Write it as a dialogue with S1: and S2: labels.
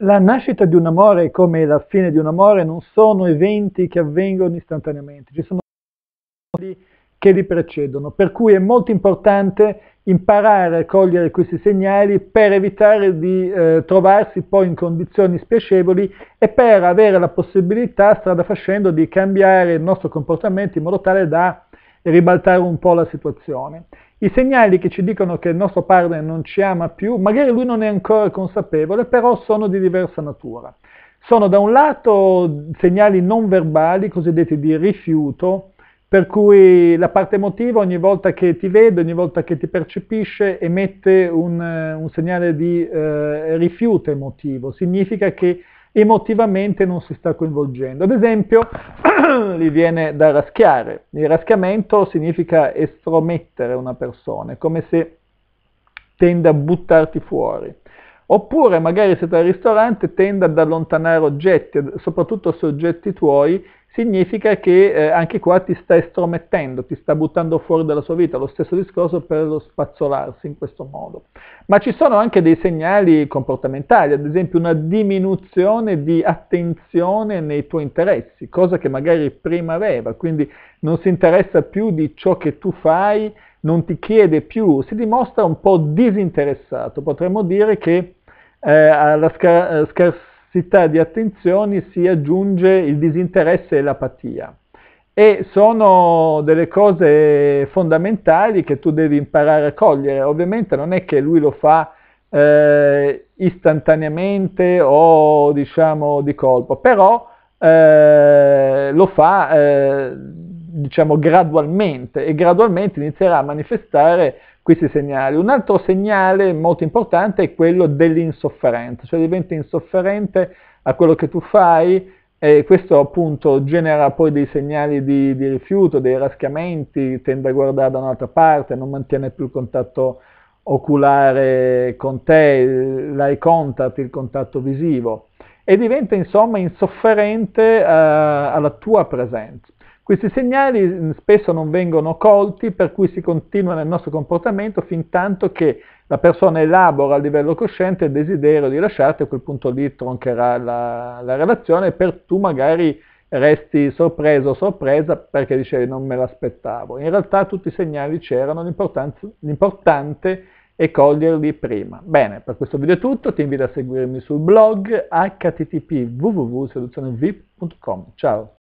S1: La nascita di un amore come la fine di un amore non sono eventi che avvengono istantaneamente, ci sono che li precedono, per cui è molto importante imparare a cogliere questi segnali per evitare di eh, trovarsi poi in condizioni spiacevoli e per avere la possibilità, strada facendo, di cambiare il nostro comportamento in modo tale da e ribaltare un po' la situazione. I segnali che ci dicono che il nostro partner non ci ama più, magari lui non è ancora consapevole, però sono di diversa natura. Sono da un lato segnali non verbali, cosiddetti di rifiuto, per cui la parte emotiva ogni volta che ti vede, ogni volta che ti percepisce, emette un, eh, un segnale di eh, rifiuto emotivo. Significa che emotivamente non si sta coinvolgendo. Ad esempio, gli viene da raschiare. Il raschiamento significa estromettere una persona, è come se tende a buttarti fuori. Oppure magari siete al ristorante, tende ad allontanare oggetti, soprattutto soggetti tuoi significa che eh, anche qua ti sta estromettendo, ti sta buttando fuori dalla sua vita, lo stesso discorso per lo spazzolarsi in questo modo. Ma ci sono anche dei segnali comportamentali, ad esempio una diminuzione di attenzione nei tuoi interessi, cosa che magari prima aveva, quindi non si interessa più di ciò che tu fai, non ti chiede più, si dimostra un po' disinteressato, potremmo dire che eh, alla scar- eh, scarsità scarsità di attenzioni si aggiunge il disinteresse e l'apatia. E sono delle cose fondamentali che tu devi imparare a cogliere. Ovviamente non è che lui lo fa eh, istantaneamente o diciamo di colpo, però eh, lo fa eh, diciamo gradualmente e gradualmente inizierà a manifestare questi segnali. Un altro segnale molto importante è quello dell'insofferenza, cioè diventi insofferente a quello che tu fai e questo appunto genera poi dei segnali di, di rifiuto, dei raschiamenti, tende a guardare da un'altra parte, non mantiene più il contatto oculare con te, l'eye contact, il contatto visivo e diventa insomma insofferente eh, alla tua presenza. Questi segnali mm, spesso non vengono colti, per cui si continua nel nostro comportamento fin tanto che la persona elabora a livello cosciente il desiderio di lasciarti, a quel punto lì troncherà la, la relazione, per tu magari resti sorpreso o sorpresa perché dicevi non me l'aspettavo. In realtà tutti i segnali c'erano, l'importante è coglierli prima. Bene, per questo video è tutto, ti invito a seguirmi sul blog http www.soluzionevip.com. Ciao!